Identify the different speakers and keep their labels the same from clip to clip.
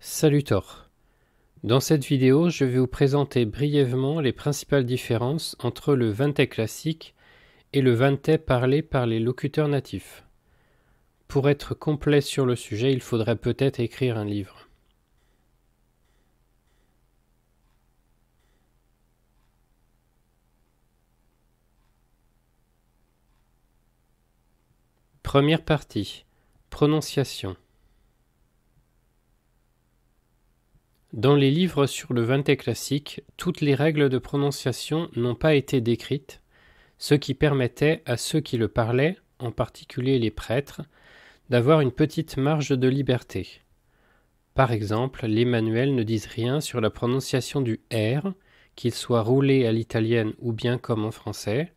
Speaker 1: Salut Dans cette vidéo, je vais vous présenter brièvement les principales différences entre le vingtet classique et le vingtet parlé par les locuteurs natifs. Pour être complet sur le sujet, il faudrait peut-être écrire un livre. Première partie Prononciation Dans les livres sur le vingté classique, toutes les règles de prononciation n'ont pas été décrites, ce qui permettait à ceux qui le parlaient, en particulier les prêtres, d'avoir une petite marge de liberté. Par exemple, les manuels ne disent rien sur la prononciation du R, qu'il soit roulé à l'italienne ou bien comme en français,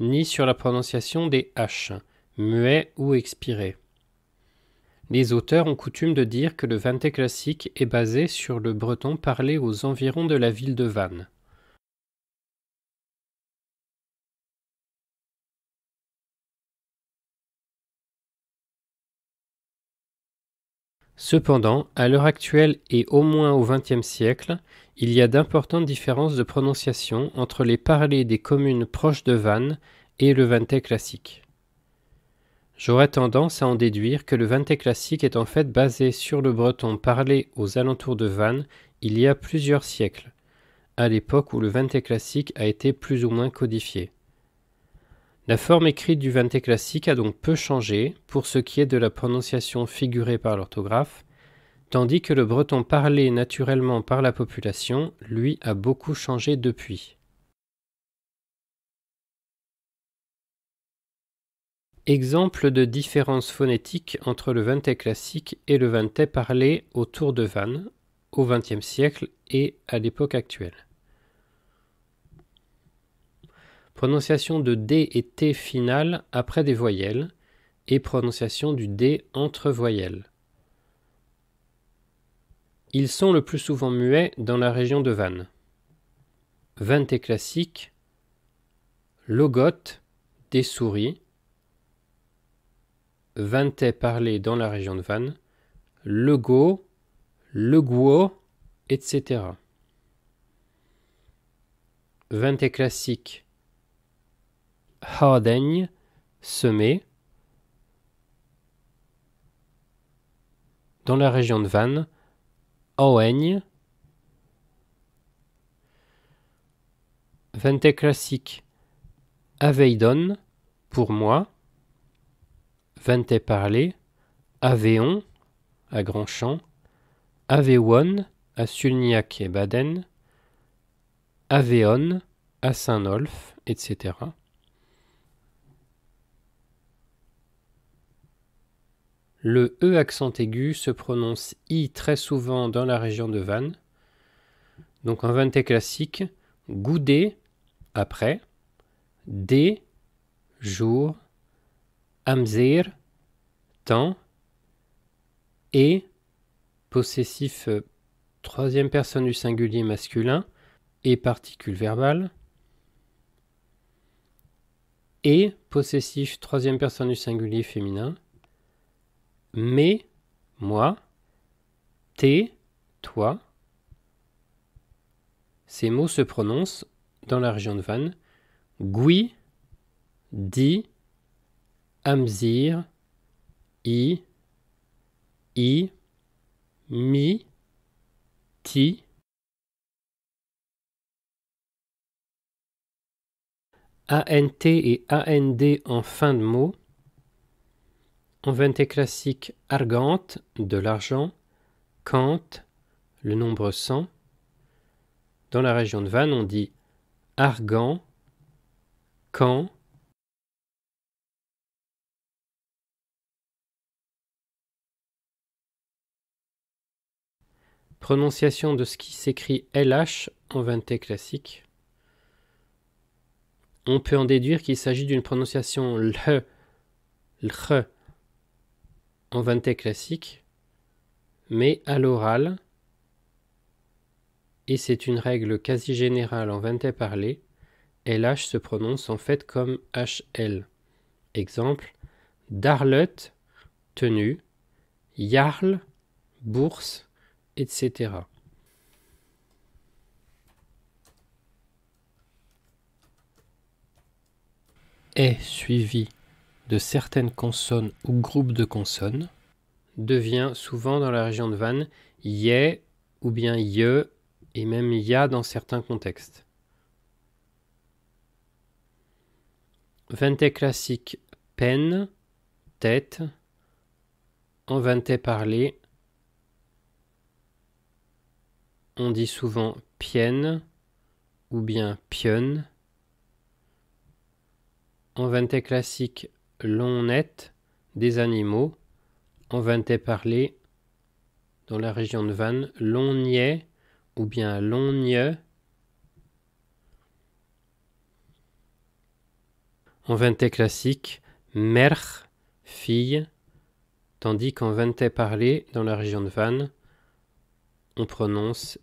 Speaker 1: ni sur la prononciation des H, muets ou expirés. Les auteurs ont coutume de dire que le vantais classique est basé sur le breton parlé aux environs de la ville de Vannes. Cependant, à l'heure actuelle et au moins au XXe siècle, il y a d'importantes différences de prononciation entre les parlers des communes proches de Vannes et le vantais classique. J'aurais tendance à en déduire que le vinté classique est en fait basé sur le breton parlé aux alentours de Vannes il y a plusieurs siècles, à l'époque où le vinté classique a été plus ou moins codifié. La forme écrite du vinté classique a donc peu changé pour ce qui est de la prononciation figurée par l'orthographe, tandis que le breton parlé naturellement par la population, lui, a beaucoup changé depuis. Exemple de différence phonétique entre le vingt-et classique et le vingt-et parlé autour de Vannes, au XXe siècle et à l'époque actuelle. Prononciation de D et T finales après des voyelles et prononciation du D entre voyelles. Ils sont le plus souvent muets dans la région de Vannes. Vingt-et classique, logote, des souris, vantais parlé dans la région de Vannes, le go, le guo, etc. Vantais classique hardaigne, semé. Dans la région de Vannes, Owen. Vente classique, Aveidon, pour moi. Vente parlé Aveon, à Grandchamp, Aveon à Sulniac et Baden, Aveon à Saint-Nolf, etc. Le E accent aigu se prononce I très souvent dans la région de Vannes. Donc en Vente classique, Goudé après, D jour, Amzer, temps, et, possessif euh, troisième personne du singulier masculin, et particule verbale, et possessif troisième personne du singulier féminin, mais, moi, t toi. Ces mots se prononcent dans la région de Vannes, gui, dit, Amzir, I, I, Mi, Ti. ANT et AND en fin de mot. En vingt classique argante, de l'argent, Kant, le nombre 100. Dans la région de Vannes, on dit argan, Caen, prononciation de ce qui s'écrit LH en 20 classique. On peut en déduire qu'il s'agit d'une prononciation LH, en 20 classique, mais à l'oral, et c'est une règle quasi générale en 20 parlé, LH se prononce en fait comme HL. Exemple, Darlet, tenue, Jarl, bourse, etc. est suivi de certaines consonnes ou groupes de consonnes devient souvent dans la région de Vannes yé ou bien ye et même ya dans certains contextes. Vente classique peine, tête, en vente parler, on dit souvent pienne ou bien pionne. En vente classique, l'on des animaux. En vente parlé, dans la région de Vannes, long ou bien l'on En vente classique, mère, fille, tandis qu'en vente parlé, dans la région de Vannes, on prononce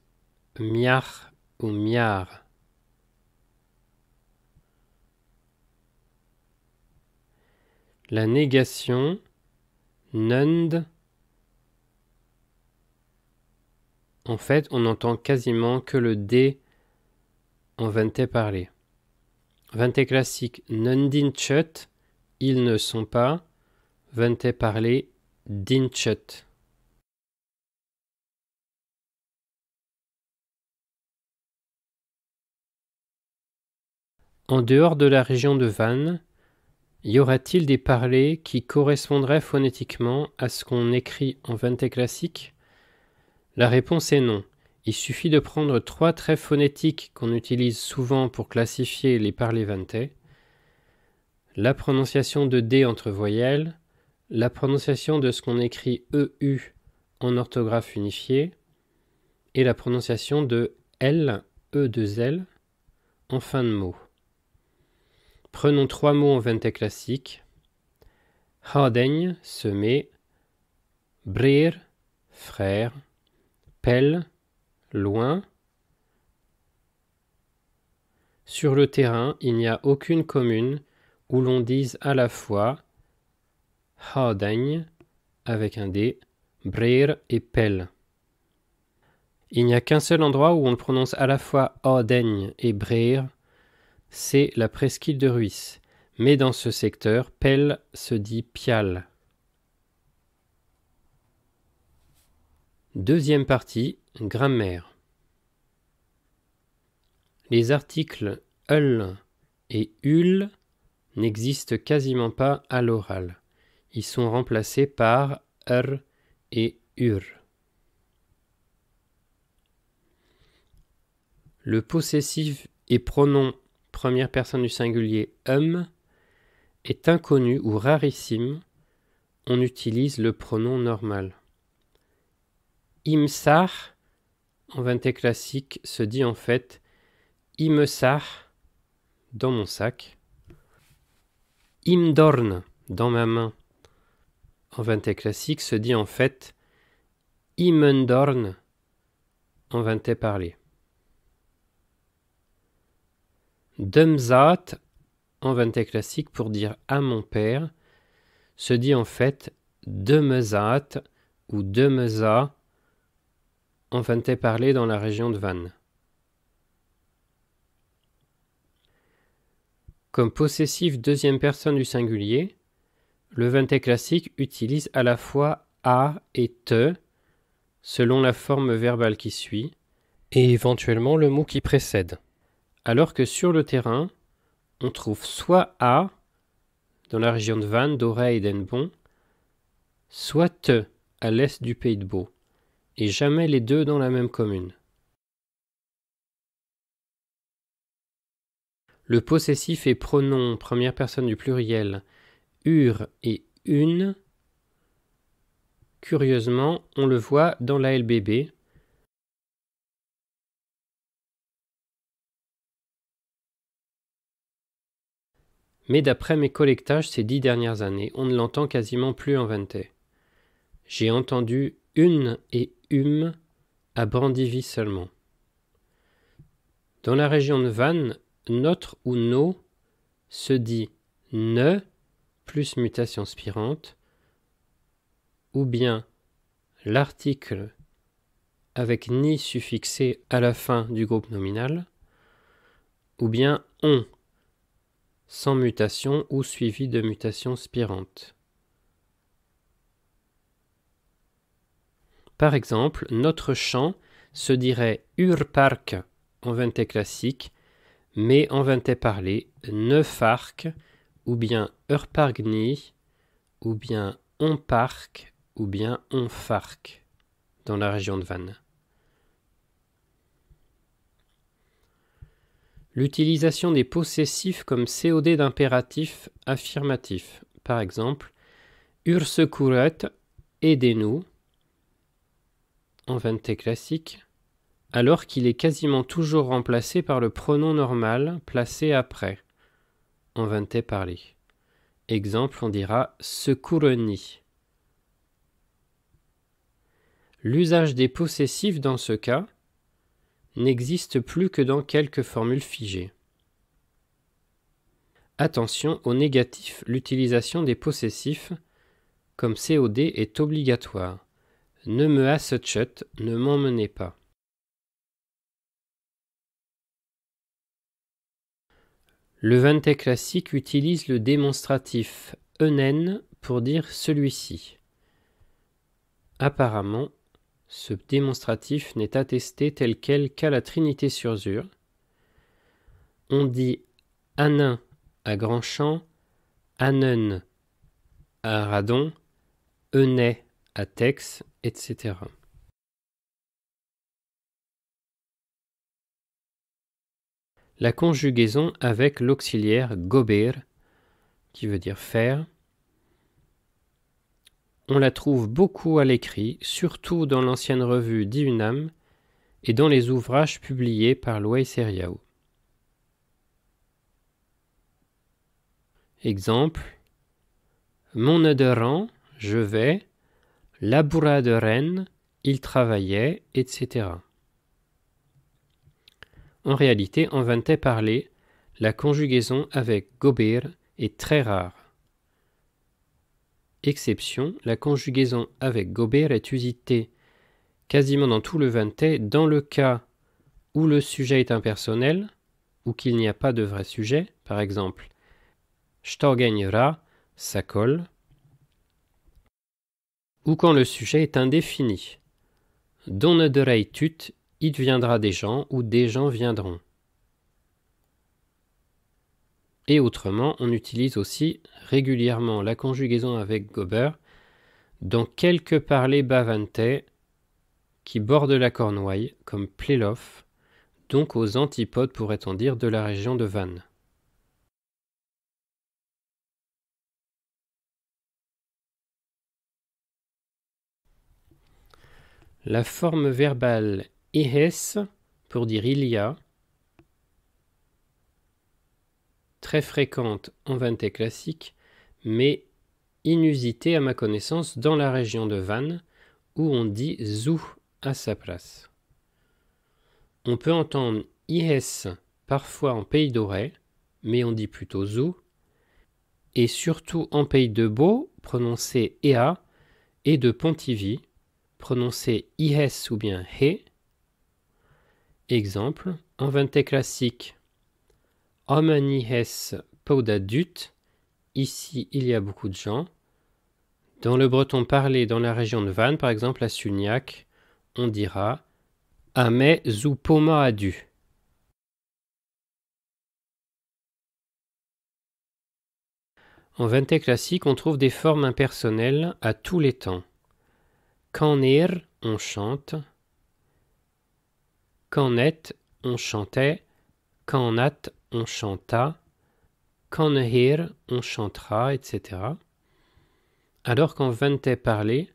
Speaker 1: miar ou miar. La négation nund. En fait, on n'entend quasiment que le D en vente parler. Vente classique nundinchut, ils ne sont pas. Vente parler dinchut. En dehors de la région de Vannes, y aura-t-il des parlers qui correspondraient phonétiquement à ce qu'on écrit en vantais classique La réponse est non. Il suffit de prendre trois traits phonétiques qu'on utilise souvent pour classifier les parlers vantais la prononciation de D entre voyelles, la prononciation de ce qu'on écrit EU en orthographe unifiée, et la prononciation de L, E2L en fin de mot. Prenons trois mots en vente classique. se semer. brir »« frère. Pelle, loin. Sur le terrain, il n'y a aucune commune où l'on dise à la fois Harden avec un D, brir » et Pelle. Il n'y a qu'un seul endroit où on prononce à la fois Harden et brir » c'est la presqu'île de Ruisse. Mais dans ce secteur, Pelle se dit Pial. Deuxième partie, grammaire. Les articles ul et ul n'existent quasiment pas à l'oral. Ils sont remplacés par r et ur. Le possessif et pronom première personne du singulier hum, est inconnue ou rarissime, on utilise le pronom normal. Imsar, en vinté classique, se dit en fait Imsar, dans mon sac. Imdorn, dans ma main. En vinté classique, se dit en fait Imendorn, en vinté parlé. Demzat en vantais classique pour dire à mon père se dit en fait Demezat ou meza en vantais parlé dans la région de Van. Comme possessif deuxième personne du singulier, le vantais classique utilise à la fois a et te selon la forme verbale qui suit et éventuellement le mot qui précède alors que sur le terrain, on trouve soit A dans la région de Vannes, d'Auray et d'Ennebon, soit T e, à l'est du pays de Beau, et jamais les deux dans la même commune. Le possessif et pronom première personne du pluriel ur et une, curieusement, on le voit dans la LBB, mais d'après mes collectages ces dix dernières années, on ne l'entend quasiment plus en Ventais. J'ai entendu une et une à Brandivie seulement. Dans la région de Vannes, notre ou nos se dit ne plus mutation spirante, ou bien l'article avec ni suffixé à la fin du groupe nominal, ou bien on sans mutation ou suivi de mutation spirante. Par exemple, notre chant se dirait Urpark en vinté classique, mais en vinté parlé, Neufark, ou bien Urpargni, ou bien Onpark, ou bien Onfark, dans la région de Vannes. L'utilisation des possessifs comme COD d'impératif affirmatif, Par exemple, courette, aidez-nous, en vente classique, alors qu'il est quasiment toujours remplacé par le pronom normal placé après, en vente parlé. Exemple, on dira secoureni. L'usage des possessifs dans ce cas n'existe plus que dans quelques formules figées. Attention au négatif, l'utilisation des possessifs comme COD est obligatoire. Ne me hassechet, ne m'emmenez pas. Le Vente classique utilise le démonstratif enen pour dire celui-ci. Apparemment, ce démonstratif n'est attesté tel quel qu'à la Trinité-sur-Zur. On dit Anin à Grandchamp, anen » à Radon, Enet à Tex, etc. La conjugaison avec l'auxiliaire gober, qui veut dire faire, on la trouve beaucoup à l'écrit, surtout dans l'ancienne revue Diunam et dans les ouvrages publiés par Louis Seriao. Exemple Mon adorant, je vais, laboura de Rennes, il travaillait, etc. En réalité, en vantais parler, la conjugaison avec gobir est très rare exception, la conjugaison avec gober est usitée quasiment dans tout le VENTÉ dans le cas où le sujet est impersonnel ou qu'il n'y a pas de vrai sujet, par exemple ça colle, ou quand le sujet est indéfini. Donne de tut, il viendra des gens ou des gens viendront. Et autrement, on utilise aussi régulièrement la conjugaison avec gober dans quelques parlers bavantais qui bordent la Cornouaille, comme Plélof, donc aux antipodes, pourrait-on dire, de la région de Vannes. La forme verbale ihes pour dire il y a très fréquente en vinté classique, mais inusitée à ma connaissance dans la région de Vannes, où on dit zou à sa place. On peut entendre is parfois en pays d'Auray, mais on dit plutôt zou, et surtout en pays de Beau, prononcé ea, et de Pontivy, prononcé is ou bien he. Exemple, en vinté classique, es ici il y a beaucoup de gens. Dans le breton parlé dans la région de Vannes, par exemple à Suniac, on dira Ame poma Adu. En Vente classique, on trouve des formes impersonnelles à tous les temps. Kanir, on chante. Kanet, on chantait. Kanat, on chanta, Kanehir on chantera, etc. Alors qu'en Vente parlé,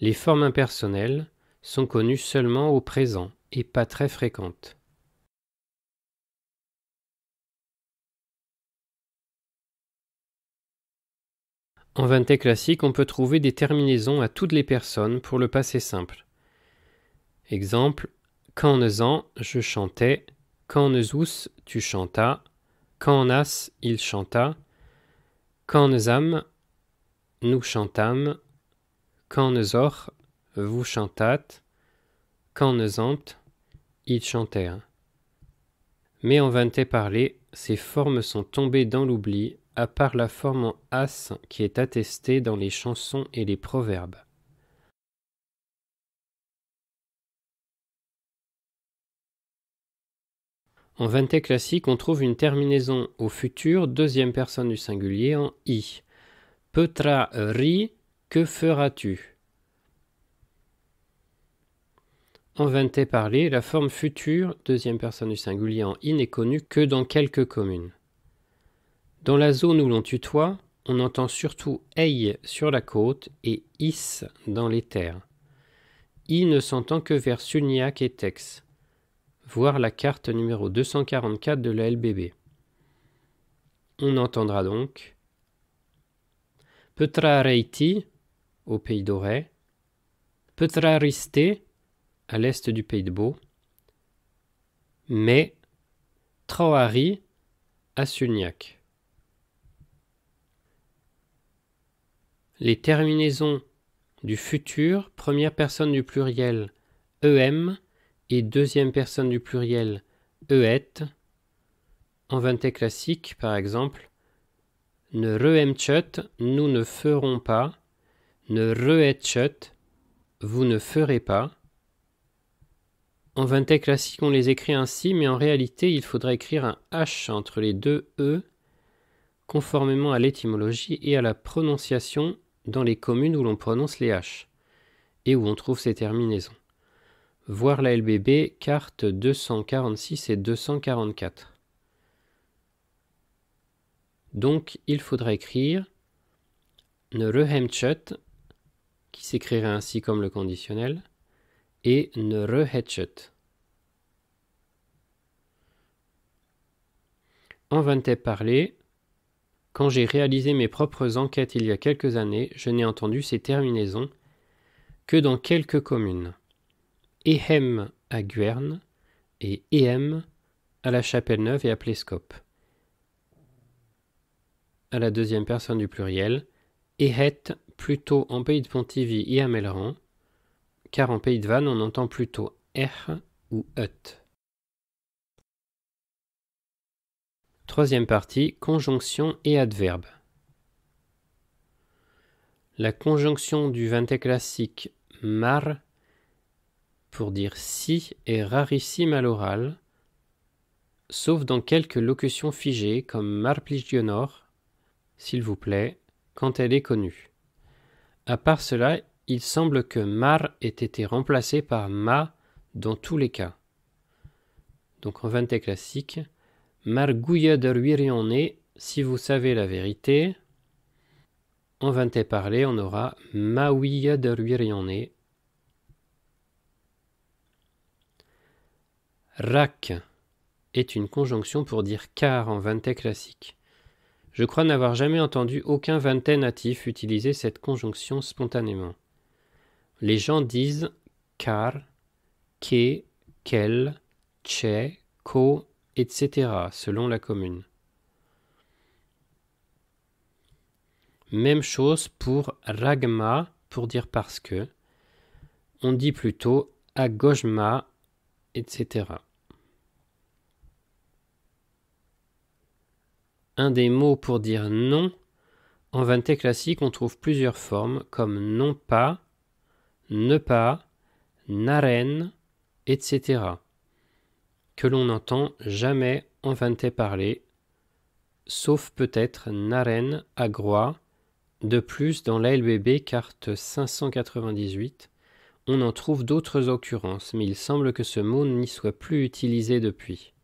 Speaker 1: les formes impersonnelles sont connues seulement au présent et pas très fréquentes. En Vente classique, on peut trouver des terminaisons à toutes les personnes pour le passé simple. Exemple, quand je chantais, quand tu chantas, as? il chanta, quand nous nous chantâmes, quand or? vous chantâtes, Canzante, ils chantèrent. Mais en t'ai parler, ces formes sont tombées dans l'oubli, à part la forme en as qui est attestée dans les chansons et les proverbes. En 20 classique, on trouve une terminaison au futur, deuxième personne du singulier, en i. Petra ri, que feras-tu En 20 parlé, la forme future, deuxième personne du singulier en i, n'est connue que dans quelques communes. Dans la zone où l'on tutoie, on entend surtout ei sur la côte et is dans les terres. I ne s'entend que vers Suniac et Tex. Voir la carte numéro 244 de la LBB. On entendra donc Petra Reiti au pays d'Oré, Petra à l'est du pays de Beau, mais Troari à Sugnac. Les terminaisons du futur, première personne du pluriel, em et deuxième personne du pluriel E-ET. E-H. En vinté classique, par exemple, ne reemchut, nous ne ferons pas, ne reetchut, vous ne ferez pas. En vinté classique, on les écrit ainsi, mais en réalité, il faudra écrire un H entre les deux E, conformément à l'étymologie et à la prononciation dans les communes où l'on prononce les H et où on trouve ces terminaisons. Voir la LBB, cartes 246 et 244. Donc il faudra écrire ne qui s'écrirait ainsi comme le conditionnel, et ne rehetchet. En à parler, quand j'ai réalisé mes propres enquêtes il y a quelques années, je n'ai entendu ces terminaisons que dans quelques communes. Ehem à Guerne et Ehem à la Chapelle Neuve et à Plescope. À la deuxième personne du pluriel, Ehet plutôt en pays de Pontivy et à Melleran, car en pays de Vannes on entend plutôt Er ou Et. Troisième partie, conjonction et adverbe. La conjonction du vintet classique mar pour dire si est rarissime à l'oral, sauf dans quelques locutions figées comme marpligionor, s'il vous plaît, quand elle est connue. À part cela, il semble que mar ait été remplacé par ma dans tous les cas. Donc en vingt classique, margouille de ruirionne »« si vous savez la vérité. En vingt parlé, on aura maouille de ruirionne »« Rak » est une conjonction pour dire car en vantais classique. Je crois n'avoir jamais entendu aucun vantais natif utiliser cette conjonction spontanément. Les gens disent car, que, quel, che, co, etc. selon la commune. Même chose pour ragma pour dire parce que. On dit plutôt agojma etc. Un des mots pour dire non, en vanté classique, on trouve plusieurs formes comme non pas, ne pas, naren, etc. que l'on n'entend jamais en vanté parler, sauf peut-être naren à de plus dans LBB carte 598 on en trouve d'autres occurrences, mais il semble que ce mot n'y soit plus utilisé depuis.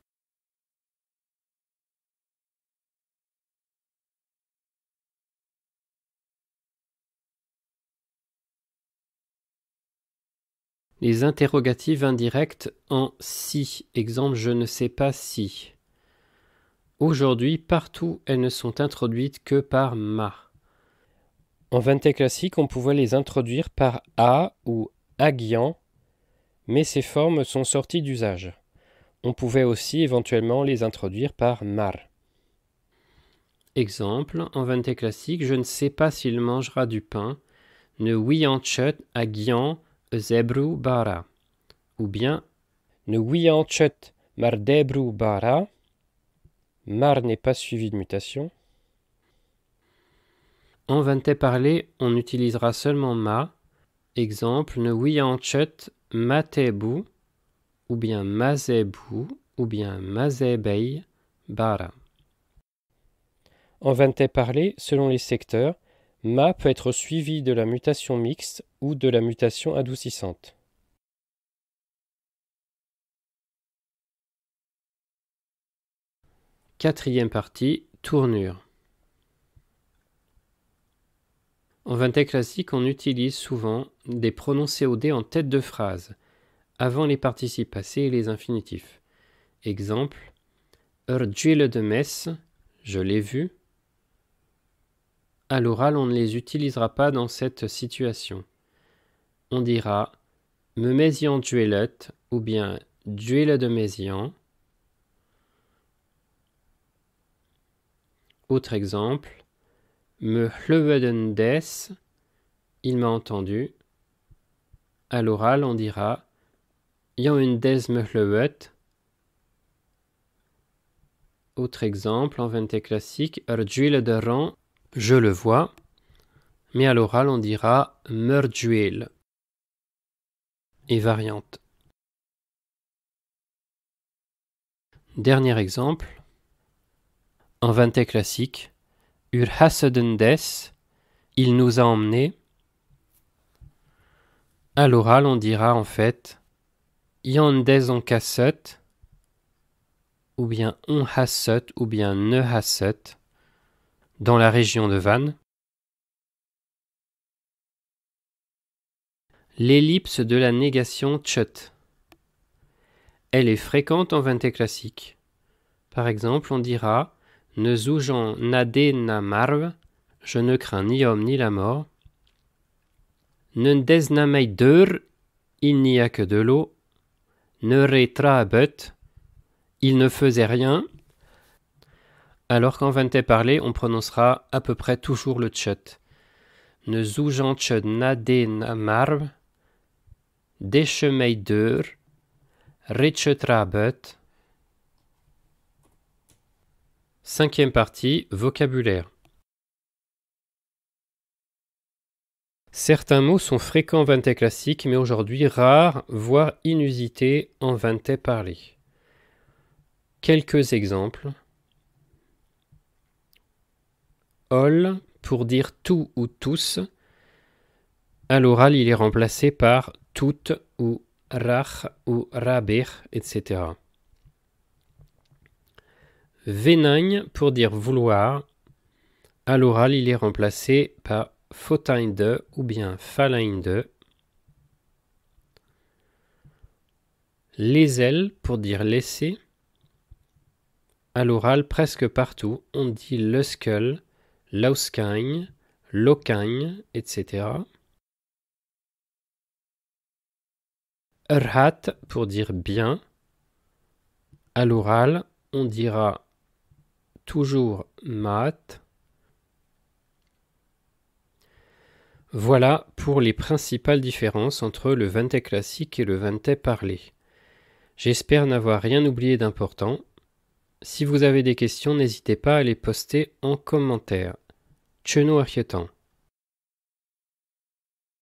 Speaker 1: Les interrogatives indirectes en si, exemple je ne sais pas si. Aujourd'hui, partout, elles ne sont introduites que par ma. En 20 classique, on pouvait les introduire par a ou Aguian, mais ces formes sont sorties d'usage. On pouvait aussi éventuellement les introduire par mar. Exemple, en vente classique, je ne sais pas s'il mangera du pain, ne wiyanchut aguian zebru bara. Ou bien, ne mar mardebru bara. Mar n'est pas suivi de mutation. En vente parlé, on utilisera seulement ma, Exemple, ne wianchet matebou ou bien mazebu ou bien mazebei bara. En est parlé, selon les secteurs, ma peut être suivi de la mutation mixte ou de la mutation adoucissante. Quatrième partie, tournure. En vingt classique, on utilise souvent des pronoms COD en tête de phrase, avant les participes passés et les infinitifs. Exemple, de je l'ai vu. À l'oral, on ne les utilisera pas dans cette situation. On dira me mesian ou bien duel de Autre exemple, me il m'a entendu. À l'oral, on dira une des me Autre exemple, en vente classique, de rang, je le vois. Mais à l'oral, on dira merduil. Et variante. Dernier exemple. En vente classique, Ur il nous a emmenés. À l'oral, on dira en fait Yandes en cassette, ou bien on ou bien ne dans la région de Vannes. L'ellipse de la négation tchut. Elle est fréquente en vinté classique. Par exemple, on dira ne jugeant nade na marve, je ne crains ni homme ni la mort. Ne des na meidur, il n'y a que de l'eau. Ne but, il ne faisait rien. Alors qu'en vente parler, on prononcera à peu près toujours le tchut. Ne jugeant tchut nade na marve, deschemeidur, but. Cinquième partie Vocabulaire Certains mots sont fréquents en et classique, mais aujourd'hui rares, voire inusités en et parlé. Quelques exemples. All pour dire tout ou tous. À l'oral, il est remplacé par tout ou rach ou rabir, etc. Vénagne pour dire vouloir. À l'oral, il est remplacé par DE ou bien FALAGNE Les ailes pour dire laisser. À l'oral, presque partout, on dit luskel, skull, l'auskagne, etc. Erhat pour dire bien. À l'oral, on dira toujours math. Voilà pour les principales différences entre le ventai classique et le ventai parlé. J'espère n'avoir rien oublié d'important. Si vous avez des questions, n'hésitez pas à les poster en commentaire. Cheno